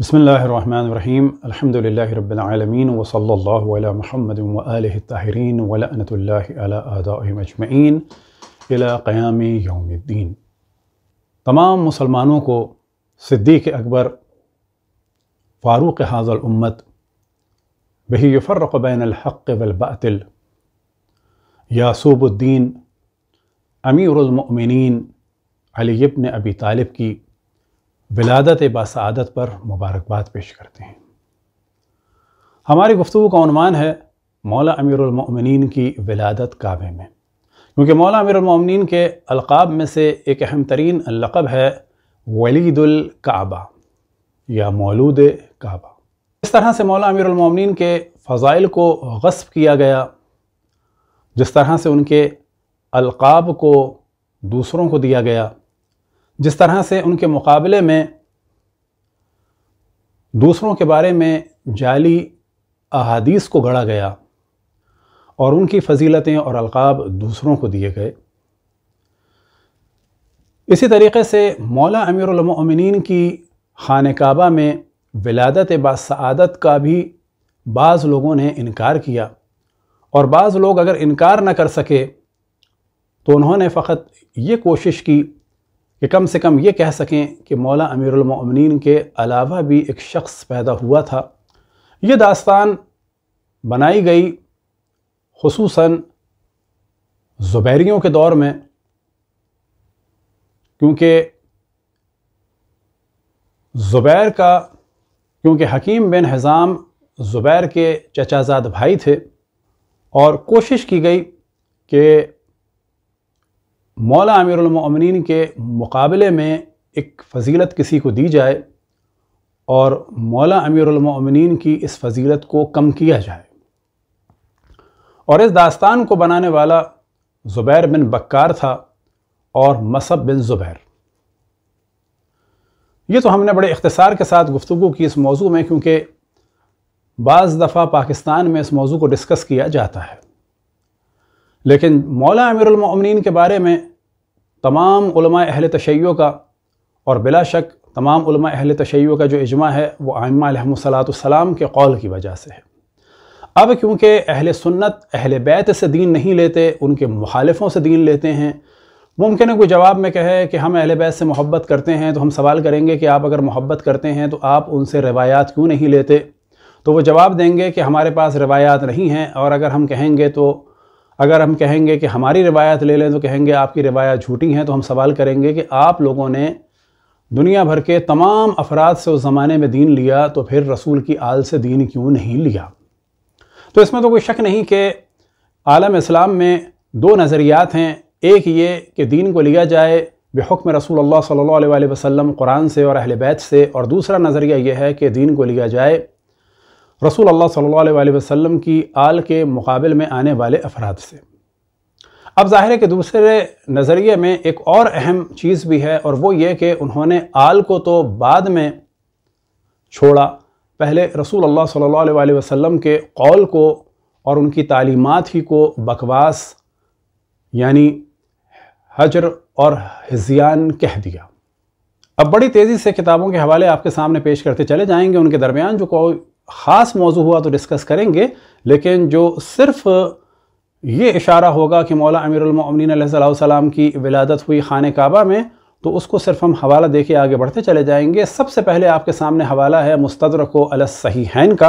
بسم الله الرحمن الرحيم الحمد لله رب العالمين وصلى الله على محمد وآله الطاهرين ولأنة الله على آدائهم أجمعين إلى قيام يوم الدين تمام مسلمانوں کو صدیق اکبر فاروق هذا الأمت به يفرق بين الحق والباطل صوب الدين أمير المؤمنين علي بن أبي طالب کی ولادت باسعادت پر مبارکباد پیش کرتے ہیں ہماری گفتگو کا عنوان ہے مولا امیر المؤمنین کی ولادت کعبے میں کیونکہ مولا امیر المؤمنین کے القاب میں سے ایک اہم ترین لقب ہے ولید الکعبہ یا مولود کعبہ اس طرح سے مولا امیر المؤمنین کے فضائل کو غصب کیا گیا جس طرح سے ان کے القاب کو دوسروں کو دیا گیا جس طرح سے ان کے مقابلے میں دوسروں کے بارے میں جعلی احادیث کو گڑا گیا اور ان کی فضیلتیں اور القاب دوسروں کو دیے گئے اسی طریقے سے مولا امیر المؤمنین کی خانہ کعبہ میں ولادت سعادت کا بھی بعض لوگوں نے انکار کیا اور بعض لوگ اگر انکار نہ کر سکے تو انہوں نے فقط یہ کوشش کی کہ کم سے کم یہ کہہ سکیں کہ مولا امیر المؤمنین کے علاوہ بھی ایک شخص پیدا ہوا تھا یہ داستان بنائی گئی خصوصاً زبیریوں کے دور میں کیونکہ زبیر کا کیونکہ حکیم بن حضام زبیر کے چچا زاد بھائی تھے اور کوشش کی گئی کہ مولا امیر المؤمنین کے مقابلے میں ایک فضیلت کسی کو دی جائے اور مولا امیر المؤمنین کی اس فضیلت کو کم کیا جائے اور اس داستان کو بنانے والا زبیر بن بکار تھا اور مصب بن زبیر یہ تو ہم نے بڑے اختصار کے ساتھ گفتگو کی اس موضوع میں کیونکہ بعض دفعہ پاکستان میں اس موضوع کو ڈسکس کیا جاتا ہے لیکن مولا امیر المؤمنین کے بارے میں تمام علماء اہل تشیع کا اور بلا شک تمام علماء اہل تشیع کا جو اجماع ہے وہ آئمہ علیہ السلام کے قول کی وجہ سے ہے اب کیونکہ اہل سنت اہل بیت سے دین نہیں لیتے ان کے مخالفوں سے دین لیتے ہیں ممکن ہے کوئی جواب میں کہے کہ ہم اہل بیت سے محبت کرتے ہیں تو ہم سوال کریں گے کہ آپ اگر محبت کرتے ہیں تو آپ ان سے روایات کیوں نہیں لیتے تو وہ جواب دیں گے کہ ہمارے پاس روایات نہیں ہیں اور اگر ہم کہیں گے تو اگر ہم کہیں گے کہ ہماری روایت لے لیں تو کہیں گے آپ کی روایت جھوٹی ہیں تو ہم سوال کریں گے کہ آپ لوگوں نے دنیا بھر کے تمام افراد سے اس زمانے میں دین لیا تو پھر رسول کی آل سے دین کیوں نہیں لیا تو اس میں تو کوئی شک نہیں کہ عالم اسلام میں دو نظریات ہیں ایک یہ کہ دین کو لیا جائے بحکم رسول اللہ صلی اللہ علیہ وسلم قرآن سے اور اہل بیت سے اور دوسرا نظریہ یہ ہے کہ دین کو لیا جائے رسول اللہ صلی اللہ علیہ وآلہ وسلم کی آل کے مقابل میں آنے والے افراد سے اب ظاہر ہے کہ دوسرے نظریے میں ایک اور اہم چیز بھی ہے اور وہ یہ کہ انہوں نے آل کو تو بعد میں چھوڑا پہلے رسول اللہ صلی اللہ علیہ وآلہ وسلم کے قول کو اور ان کی تعلیمات ہی کو بکواس یعنی حجر اور حزیان کہہ دیا اب بڑی تیزی سے کتابوں کے حوالے آپ کے سامنے پیش کرتے چلے جائیں گے ان کے درمیان جو کوئی خاص موضوع ہوا تو ڈسکس کریں گے لیکن جو صرف یہ اشارہ ہوگا کہ مولا امیر المؤمنین علیہ صلی السلام کی ولادت ہوئی خانہ کعبہ میں تو اس کو صرف ہم حوالہ دے کے آگے بڑھتے چلے جائیں گے سب سے پہلے آپ کے سامنے حوالہ ہے مستدرکو و الصحیحین کا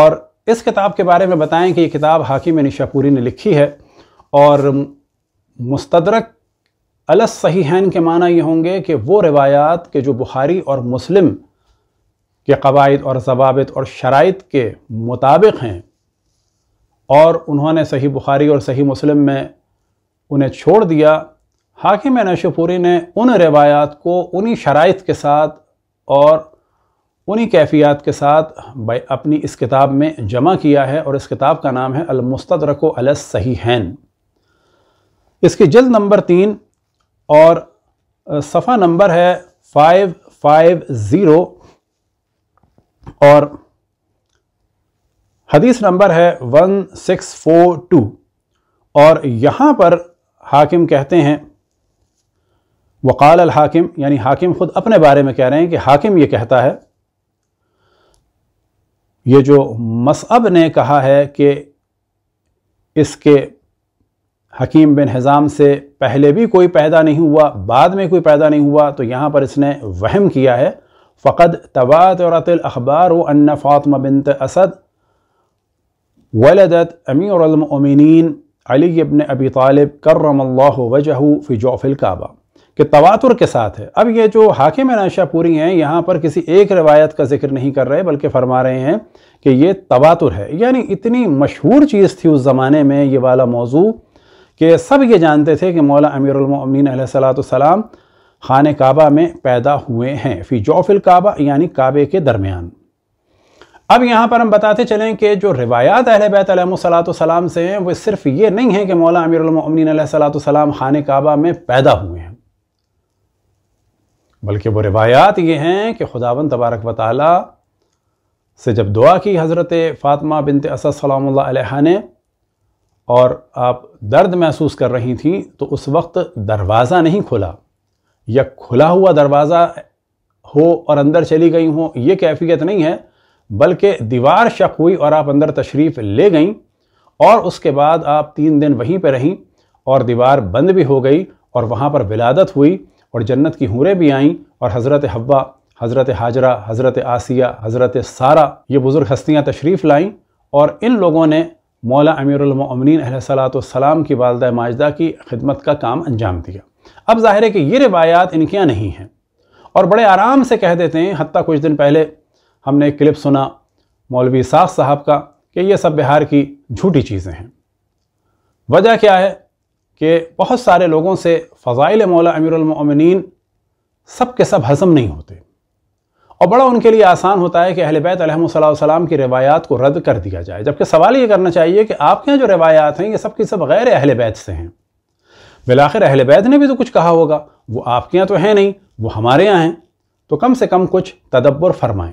اور اس کتاب کے بارے میں بتائیں کہ یہ کتاب حاکم نشا پوری نے لکھی ہے اور مستدرک علی صحیح کے معنی یہ ہوں گے کہ وہ روایات کے جو بخاری اور مسلم کے قواعد اور ضوابط اور شرائط کے مطابق ہیں اور انہوں نے صحیح بخاری اور صحیح مسلم میں انہیں چھوڑ دیا حاکم نشو پوری نے ان روایات کو انہی شرائط کے ساتھ اور انہی کیفیات کے ساتھ اپنی اس کتاب میں جمع کیا ہے اور اس کتاب کا نام ہے المستدرک و علیہ اس کی جلد نمبر تین اور صفحہ نمبر ہے فائیو فائیو زیرو اور حدیث نمبر ہے 1642 اور یہاں پر حاکم کہتے ہیں وقال الحاکم یعنی حاکم خود اپنے بارے میں کہہ رہے ہیں کہ حاکم یہ کہتا ہے یہ جو مصعب نے کہا ہے کہ اس کے حکیم بن حضام سے پہلے بھی کوئی پیدا نہیں ہوا بعد میں کوئی پیدا نہیں ہوا تو یہاں پر اس نے وہم کیا ہے فقد تواترت الاخبار و ان فاطمہ بنت اسد ولدت امیر المؤمنین علی ابن ابی طالب کرم اللہ وجہ فی جوف القعبہ کہ تواتر کے ساتھ ہے اب یہ جو حاکم ناشہ پوری ہیں یہاں پر کسی ایک روایت کا ذکر نہیں کر رہے بلکہ فرما رہے ہیں کہ یہ تواتر ہے یعنی اتنی مشہور چیز تھی اس زمانے میں یہ والا موضوع کہ سب یہ جانتے تھے کہ مولا امیر المؤمنین علیہ السلام خانہ کعبہ میں پیدا ہوئے ہیں فی جوف القعبہ یعنی کعبے کے درمیان اب یہاں پر ہم بتاتے چلیں کہ جو روایات اہل بیت علیہ السلام سے ہیں وہ صرف یہ نہیں ہے کہ مولا امیر المؤمنین علیہ السلام خانہ کعبہ میں پیدا ہوئے ہیں بلکہ وہ روایات یہ ہیں کہ خداون تبارک و تعالی سے جب دعا کی حضرت فاطمہ بنت صلی اللہ علیہ نے اور آپ درد محسوس کر رہی تھیں تو اس وقت دروازہ نہیں کھلا یا کھلا ہوا دروازہ ہو اور اندر چلی گئی ہوں یہ کیفیت نہیں ہے بلکہ دیوار شک ہوئی اور آپ اندر تشریف لے گئیں اور اس کے بعد آپ تین دن وہیں پہ رہیں اور دیوار بند بھی ہو گئی اور وہاں پر ولادت ہوئی اور جنت کی ہوریں بھی آئیں اور حضرت حوا حضرت حاجرہ حضرت آسیہ حضرت سارہ یہ بزرگ ہستیاں تشریف لائیں اور ان لوگوں نے مولا امیر المؤمنین علیہ صلاۃ والسلام کی والدہ ماجدہ کی خدمت کا کام انجام دیا اب ظاہر ہے کہ یہ روایات ان کے یہاں نہیں ہیں اور بڑے آرام سے کہہ دیتے ہیں حتیٰ کچھ دن پہلے ہم نے ایک کلپ سنا مولوی ساخ صاحب کا کہ یہ سب بہار کی جھوٹی چیزیں ہیں وجہ کیا ہے کہ بہت سارے لوگوں سے فضائل مولا امیر المؤمنین سب کے سب حضم نہیں ہوتے اور بڑا ان کے لیے آسان ہوتا ہے کہ اہل بیت علیہ صلی وسلم کی روایات کو رد کر دیا جائے جبکہ سوال یہ کرنا چاہیے کہ آپ کے یہاں جو روایات ہیں یہ سب کے سب غیر اہل بیت سے ہیں بلاخر اہل بیت نے بھی تو کچھ کہا ہوگا وہ آپ کے یہاں تو ہیں نہیں وہ ہمارے یہاں ہیں تو کم سے کم کچھ تدبر فرمائیں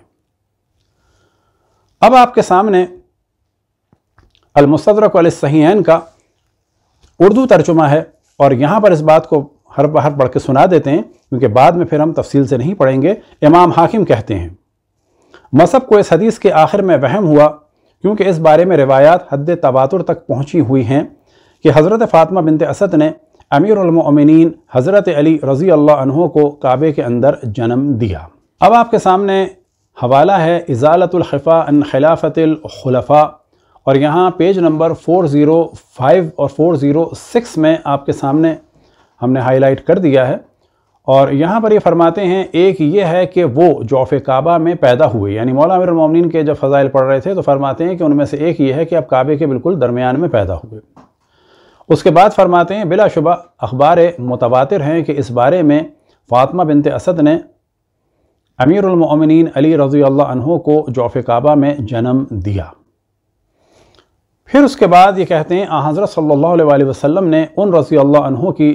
اب آپ کے سامنے المستدرک علیہ صحیحین کا اردو ترجمہ ہے اور یہاں پر اس بات کو ہر بہر پڑھ کے سنا دیتے ہیں کیونکہ بعد میں پھر ہم تفصیل سے نہیں پڑھیں گے امام حاکم کہتے ہیں مذہب کو اس حدیث کے آخر میں وہم ہوا کیونکہ اس بارے میں روایات حد تواتر تک پہنچی ہوئی ہیں کہ حضرت فاطمہ بنت اسد نے امیر المؤمنین حضرت علی رضی اللہ عنہ کو کعبے کے اندر جنم دیا اب آپ کے سامنے حوالہ ہے ازالت الخفا ان خلافت الخلفاء اور یہاں پیج نمبر 405 اور 406 میں آپ کے سامنے ہم نے ہائی لائٹ کر دیا ہے اور یہاں پر یہ فرماتے ہیں ایک یہ ہے کہ وہ جوف کعبہ میں پیدا ہوئے یعنی مولا امیر المومنین کے جب فضائل پڑھ رہے تھے تو فرماتے ہیں کہ ان میں سے ایک یہ ہے کہ اب کعبے کے بالکل درمیان میں پیدا ہوئے اس کے بعد فرماتے ہیں بلا شبہ اخبار متواتر ہیں کہ اس بارے میں فاطمہ بنت اسد نے امیر المؤمنین علی رضی اللہ عنہ کو جوف کعبہ میں جنم دیا پھر اس کے بعد یہ کہتے ہیں حضرت صلی اللہ علیہ وسلم نے ان رضی اللہ عنہ کی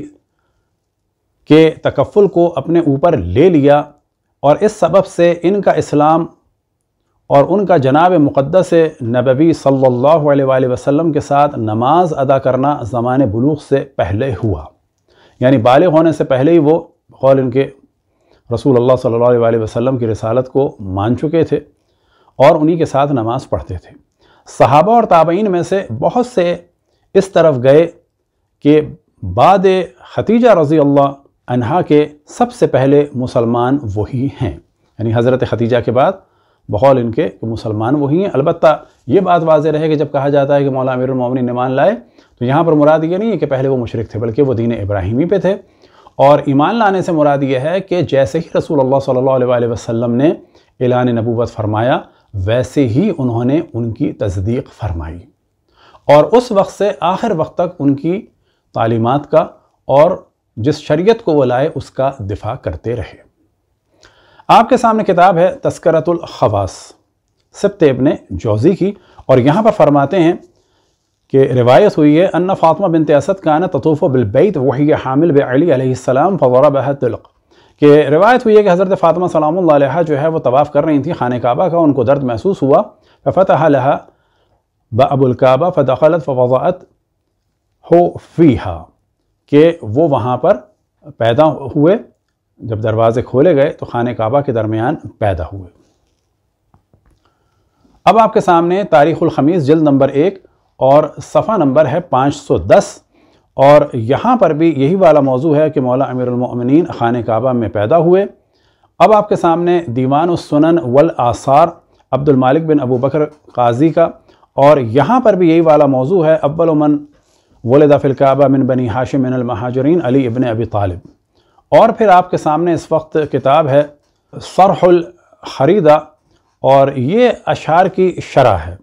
کے تکفل کو اپنے اوپر لے لیا اور اس سبب سے ان کا اسلام اور ان کا جناب مقدس نبوی صلی اللہ علیہ وآلہ وسلم کے ساتھ نماز ادا کرنا زمان بلوغ سے پہلے ہوا یعنی بالغ ہونے سے پہلے ہی وہ قول ان کے رسول اللہ صلی اللہ علیہ وسلم کی رسالت کو مان چکے تھے اور انہی کے ساتھ نماز پڑھتے تھے صحابہ اور تابعین میں سے بہت سے اس طرف گئے کہ بعد ختیجہ رضی اللہ عنہا کے سب سے پہلے مسلمان وہی ہیں یعنی حضرت ختیجہ کے بعد بہول ان کے مسلمان وہی ہیں البتہ یہ بات واضح رہے کہ جب کہا جاتا ہے کہ امیر المومنین نے ایمان لائے تو یہاں پر مراد یہ نہیں ہے کہ پہلے وہ مشرق تھے بلکہ وہ دین ابراہیمی پہ تھے اور ایمان لانے سے مراد یہ ہے کہ جیسے ہی رسول اللہ صلی اللہ علیہ علیہ وسلم نے اعلان نبوت فرمایا ویسے ہی انہوں نے ان کی تصدیق فرمائی اور اس وقت سے آخر وقت تک ان کی تعلیمات کا اور جس شریعت کو وہ لائے اس کا دفاع کرتے رہے آپ کے سامنے کتاب ہے تذکرت الخواس سبت ابن جوزی کی اور یہاں پر فرماتے ہیں کہ روایت ہوئی ہے ان فاطمہ بنت اسد کان تطوف بالبیت وحی حامل بعلی علیہ السلام فضربہ تلق کہ روایت ہوئی ہے کہ حضرت فاطمہ سلام اللہ علیہ جو ہے وہ طواف کر رہی تھیں خانہ کعبہ کا ان کو درد محسوس ہوا ففتح لہا باب الکعبہ فدخلت فوضعت ہو فیہا کہ وہ وہاں پر پیدا ہوئے جب دروازے کھولے گئے تو خانہ کعبہ کے درمیان پیدا ہوئے اب آپ کے سامنے تاریخ الخمیس جلد نمبر ایک اور صفحہ نمبر ہے پانچ سو دس اور یہاں پر بھی یہی والا موضوع ہے کہ مولا امیر المؤمنین خانہ کعبہ میں پیدا ہوئے اب آپ کے سامنے دیوان السنن والآثار عبد المالک بن ابو بکر قاضی کا اور یہاں پر بھی یہی والا موضوع ہے اول من ولد فی القعبہ من بنی من المہاجرین علی ابن ابی طالب اور پھر آپ کے سامنے اس وقت کتاب ہے سرح الحریدہ اور یہ اشعار کی شرح ہے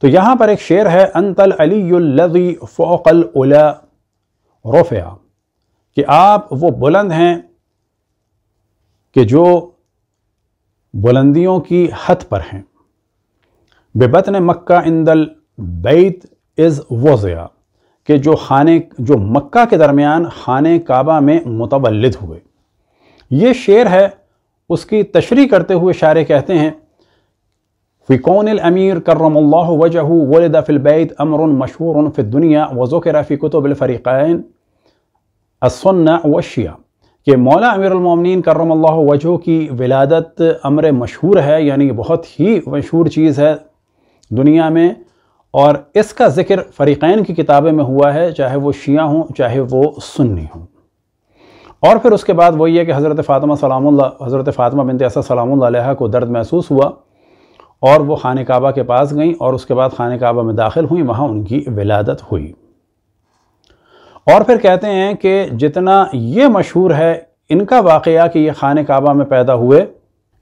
تو یہاں پر ایک شعر ہے انت العلی الذی فوق العلا رفع کہ آپ وہ بلند ہیں کہ جو بلندیوں کی حد پر ہیں بےبت مکہ اندل بیت از وزیہ جو خانے جو مکہ کے درمیان خانے کعبہ میں متولد ہوئے یہ شعر ہے اس کی تشریح کرتے ہوئے شعرے کہتے ہیں فکون الامیر کرم اللہ وجہ ولد البیت امر مشہور فی الدنیا وذکر فی کتب الفریقین اثن والشیعہ کہ مولا امیر المومنین کرم اللہ وجہ کی ولادت امر مشہور ہے یعنی بہت ہی مشہور چیز ہے دنیا میں اور اس کا ذکر فریقین کی کتابیں میں ہوا ہے چاہے وہ شیعہ ہوں چاہے وہ سنی ہوں اور پھر اس کے بعد وہی ہے کہ حضرت فاطمہ سلام اللہ حضرت فاطمہ اللہ علیہ کو درد محسوس ہوا اور وہ خانہ کعبہ کے پاس گئیں اور اس کے بعد خانہ کعبہ میں داخل ہوئیں وہاں ان کی ولادت ہوئی اور پھر کہتے ہیں کہ جتنا یہ مشہور ہے ان کا واقعہ کہ یہ خانہ کعبہ میں پیدا ہوئے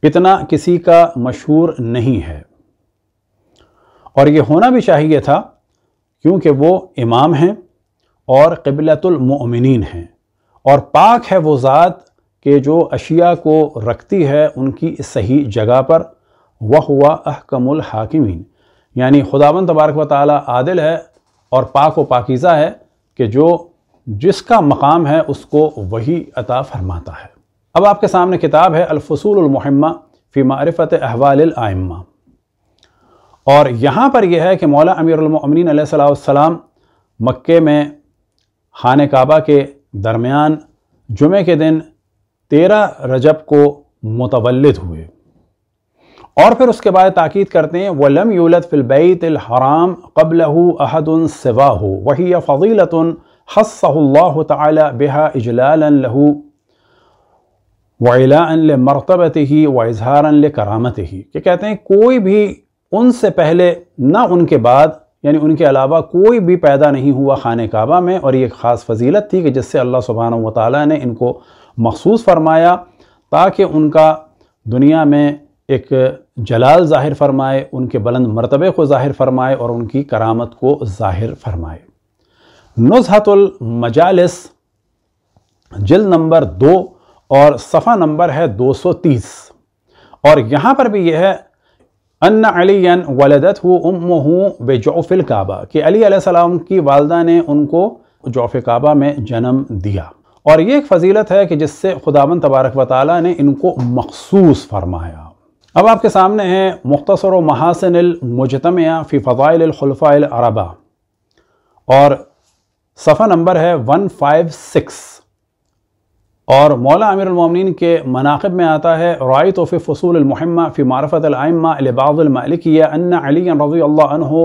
اتنا کسی کا مشہور نہیں ہے اور یہ ہونا بھی چاہیے تھا کیونکہ وہ امام ہیں اور قبلۃ المؤمنین ہیں اور پاک ہے وہ ذات کہ جو اشیاء کو رکھتی ہے ان کی صحیح جگہ پر وہ ہوا احکم الحاکمین یعنی خداون تبارک و تعالی عادل ہے اور پاک و پاکیزہ ہے کہ جو جس کا مقام ہے اس کو وہی عطا فرماتا ہے اب آپ کے سامنے کتاب ہے الفصول المحمہ فی معرفت احوال العمہ اور یہاں پر یہ ہے کہ مولا امیر المؤمنین علیہ السلام مکہ میں خانہ کعبہ کے درمیان جمعہ کے دن تیرہ رجب کو متولد ہوئے اور پھر اس کے بعد تاقید کرتے ہیں وَلَمْ يُولَدْ فِي الْبَيْتِ الْحَرَامِ قَبْلَهُ أَحَدٌ سِوَاهُ وَهِيَ فَضِيلَةٌ حَصَّهُ اللَّهُ تَعَالَى بِهَا اِجْلَالًا لَهُ وَعِلَاءً لِمَرْتَبَتِهِ وَعِظْهَارًا لِكَرَامَتِهِ کہ کہتے ہیں کوئی بھی ان سے پہلے نہ ان کے بعد یعنی ان کے علاوہ کوئی بھی پیدا نہیں ہوا خانہ کعبہ میں اور یہ خاص فضیلت تھی کہ جس سے اللہ سبحانہ وتعالی نے ان کو مخصوص فرمایا تاکہ ان کا دنیا میں ایک جلال ظاہر فرمائے ان کے بلند مرتبے کو ظاہر فرمائے اور ان کی کرامت کو ظاہر فرمائے نزحت المجالس جلد نمبر دو اور صفحہ نمبر ہے دو سو تیس اور یہاں پر بھی یہ ہے ان علی ولدت ہو ام ہوں بے جوف القعبہ کہ علی علیہ السلام کی والدہ نے ان کو جوف کعبہ میں جنم دیا اور یہ ایک فضیلت ہے کہ جس سے خداون تبارک و تعالیٰ نے ان کو مخصوص فرمایا اب آپ کے سامنے ہیں مختصر و محاسن المجتمع الخلفاء العربہ اور صفحہ نمبر ہے ون فائیو سکس اور مولا امیر المومنین کے مناقب میں آتا ہے رائے فصول المحمہ فی معرفت العامہ لبعض المالکیہ ان علی رضی اللہ عنہ ہو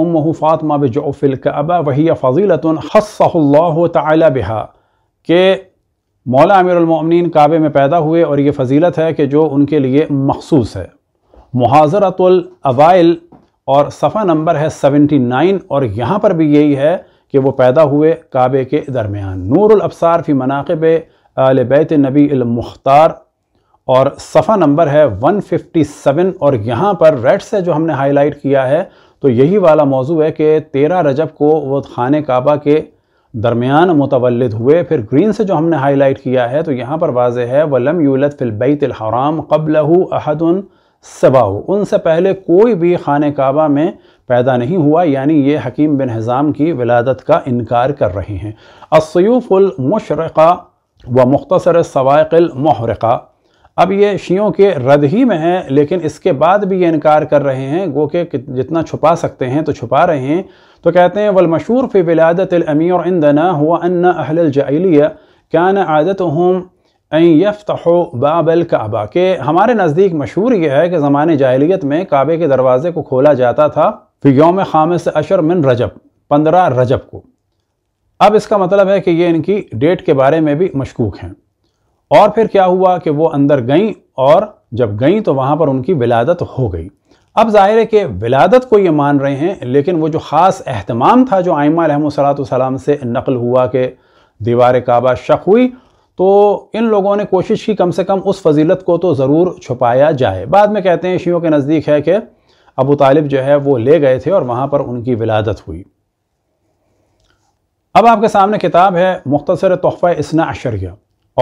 امہ بجعف الکعبہ وہی فضیلت خصہ اللہ تعالی بہا کہ مولا امیر المومنین کعبے میں پیدا ہوئے اور یہ فضیلت ہے کہ جو ان کے لیے مخصوص ہے محاذرت الاوائل اور صفحہ نمبر ہے سیونٹی نائن اور یہاں پر بھی یہی ہے کہ وہ پیدا ہوئے کعبے کے درمیان نور الابصار فی مناقب آل بیت نبی المختار اور صفحہ نمبر ہے 157 اور یہاں پر ریڈ سے جو ہم نے ہائی لائٹ کیا ہے تو یہی والا موضوع ہے کہ تیرہ رجب کو وہ خانے کعبہ کے درمیان متولد ہوئے پھر گرین سے جو ہم نے ہائی لائٹ کیا ہے تو یہاں پر واضح ہے وَلَمْ يُولَدْ فِي الْبَيْتِ الْحَرَامِ قَبْلَهُ أَحَدٌ ہو ان سے پہلے کوئی بھی خانہ کعبہ میں پیدا نہیں ہوا یعنی یہ حکیم بن حضام کی ولادت کا انکار کر رہے ہیں السیوف المشرقہ و مختصر سوائق المحرقہ اب یہ شیعوں کے رد ہی میں ہیں لیکن اس کے بعد بھی یہ انکار کر رہے ہیں گو کہ جتنا چھپا سکتے ہیں تو چھپا رہے ہیں تو کہتے ہیں و فی ولادت الامیر عندنا ہوا انََََََََََََََََََََََََََََََ اہل الجلیہ کیا عادتهم این یفتح باب بابل کہ ہمارے نزدیک مشہور یہ ہے کہ زمانے جاہلیت میں کعبے کے دروازے کو کھولا جاتا تھا یوم خامس اشر من رجب پندرہ رجب کو اب اس کا مطلب ہے کہ یہ ان کی ڈیٹ کے بارے میں بھی مشکوک ہیں اور پھر کیا ہوا کہ وہ اندر گئیں اور جب گئیں تو وہاں پر ان کی ولادت ہو گئی اب ظاہر ہے کہ ولادت کو یہ مان رہے ہیں لیکن وہ جو خاص اہتمام تھا جو آئمہ علیہ السلام سے نقل ہوا کہ دیوار کعبہ شک ہوئی تو ان لوگوں نے کوشش کی کم سے کم اس فضیلت کو تو ضرور چھپایا جائے بعد میں کہتے ہیں شیعوں کے نزدیک ہے کہ ابو طالب جو ہے وہ لے گئے تھے اور وہاں پر ان کی ولادت ہوئی اب آپ کے سامنے کتاب ہے مختصر تحفہ اسنا اشریہ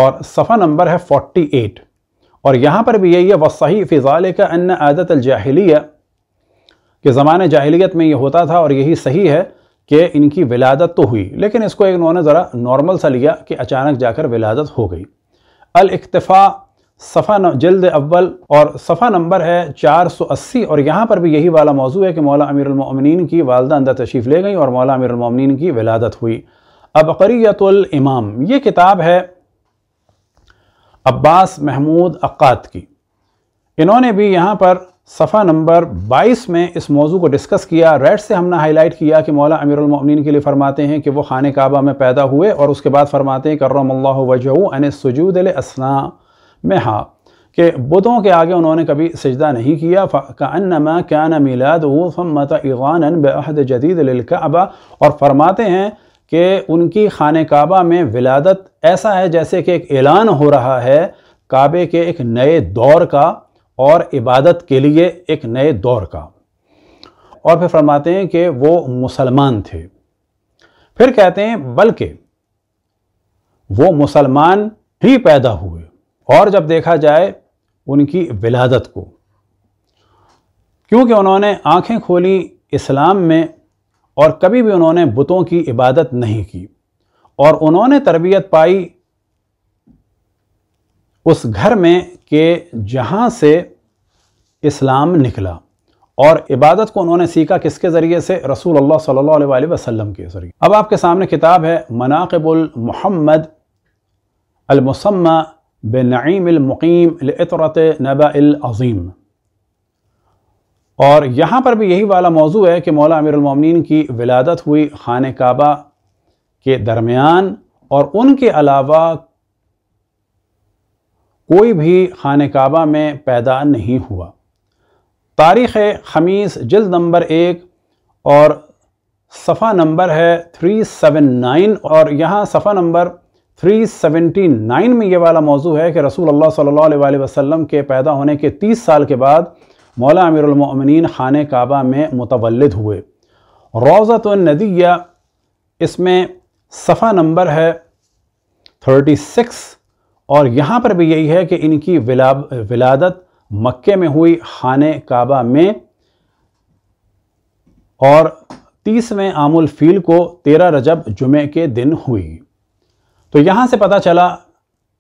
اور صفحہ نمبر ہے 48 اور یہاں پر بھی یہی ہے وصحی فضال کا عادت الجاہلیہ کہ زمانہ جاہلیت میں یہ ہوتا تھا اور یہی صحیح ہے کہ ان کی ولادت تو ہوئی لیکن اس کو ایک انہوں نے ذرا نارمل سا لیا کہ اچانک جا کر ولادت ہو گئی الاکتفاء صفحہ جلد اول اور صفحہ نمبر ہے چار سو اسی اور یہاں پر بھی یہی والا موضوع ہے کہ مولا امیر المؤمنین کی والدہ اندر تشریف لے گئیں اور مولا امیر المؤمنین کی ولادت ہوئی ابقریت الامام یہ کتاب ہے عباس محمود اقات کی انہوں نے بھی یہاں پر صفحہ نمبر بائیس میں اس موضوع کو ڈسکس کیا ریڈ سے ہم نے ہائی لائٹ کیا کہ مولا امیر المؤمنین کے لیے فرماتے ہیں کہ وہ خانہ کعبہ میں پیدا ہوئے اور اس کے بعد فرماتے ہیں کرم اللہ وجہ ان سجود میں ہاں کہ بتوں کے آگے انہوں نے کبھی سجدہ نہیں کیا کا كَانَ مِلَادُهُ کیا اِغَانًا بِأَحْدِ جَدِيدِ لِلْكَعْبَةِ اور فرماتے ہیں کہ ان کی خانہ کعبہ میں ولادت ایسا ہے جیسے کہ ایک اعلان ہو رہا ہے کعبے کے ایک نئے دور کا اور عبادت کے لیے ایک نئے دور کا اور پھر فرماتے ہیں کہ وہ مسلمان تھے پھر کہتے ہیں بلکہ وہ مسلمان ہی پیدا ہوئے اور جب دیکھا جائے ان کی ولادت کو کیونکہ انہوں نے آنکھیں کھولی اسلام میں اور کبھی بھی انہوں نے بتوں کی عبادت نہیں کی اور انہوں نے تربیت پائی اس گھر میں کہ جہاں سے اسلام نکلا اور عبادت کو انہوں نے سیکھا کس کے ذریعے سے رسول اللہ صلی اللہ علیہ وسلم کے ذریعے اب آپ کے سامنے کتاب ہے مناقب المحمد المسمہ بنعیم المقیم لعطرت نبع العظیم اور یہاں پر بھی یہی والا موضوع ہے کہ مولا امیر المومنین کی ولادت ہوئی خان کعبہ کے درمیان اور ان کے علاوہ کوئی بھی خان کعبہ میں پیدا نہیں ہوا تاریخ خمیس جلد نمبر ایک اور صفحہ نمبر ہے 379 اور یہاں صفحہ نمبر 379 میں یہ والا موضوع ہے کہ رسول اللہ صلی اللہ علیہ وسلم کے پیدا ہونے کے تیس سال کے بعد مولا امیر المؤمنین خانہ کعبہ میں متولد ہوئے روزت الندیہ اس میں صفحہ نمبر ہے 36 اور یہاں پر بھی یہی ہے کہ ان کی ولادت مکے میں ہوئی خانہ کعبہ میں اور تیسویں عام الفیل کو تیرہ رجب جمعے کے دن ہوئی تو یہاں سے پتا چلا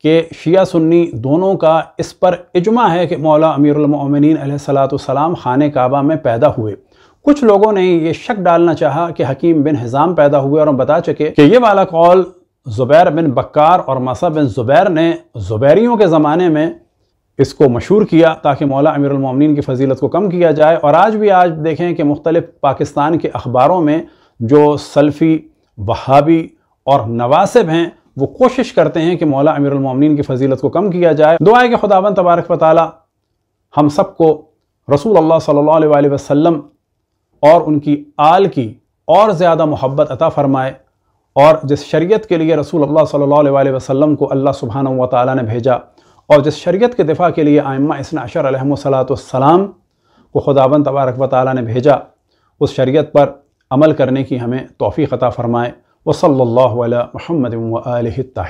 کہ شیعہ سنی دونوں کا اس پر اجماع ہے کہ مولا امیر المؤمنین علیہ السلام والسلام خانہ کعبہ میں پیدا ہوئے کچھ لوگوں نے یہ شک ڈالنا چاہا کہ حکیم بن حضام پیدا ہوئے اور ہم بتا چکے کہ یہ والا قول زبیر بن بکار اور مسا بن زبیر نے زبیریوں کے زمانے میں اس کو مشہور کیا تاکہ مولا امیر المومنین کی فضیلت کو کم کیا جائے اور آج بھی آج دیکھیں کہ مختلف پاکستان کے اخباروں میں جو سلفی وہابی اور نواسب ہیں وہ کوشش کرتے ہیں کہ مولا امیر المومنین کی فضیلت کو کم کیا جائے دعائیں کہ خدا بند تبارک و تعالی ہم سب کو رسول اللہ صلی اللہ علیہ وسلم اور ان کی آل کی اور زیادہ محبت عطا فرمائے اور جس شریعت کے لیے رسول اللہ صلی اللہ علیہ وسلم کو اللہ سبحانہ وتعالی تعالیٰ نے بھیجا اور جس شریعت کے دفاع کے لیے آئمہ اسن عشر علیہ السلام کو خدا تبارک و تعالیٰ نے بھیجا اس شریعت پر عمل کرنے کی ہمیں توفیق عطا فرمائے وہ اللہ علیہ محمد الحیٰ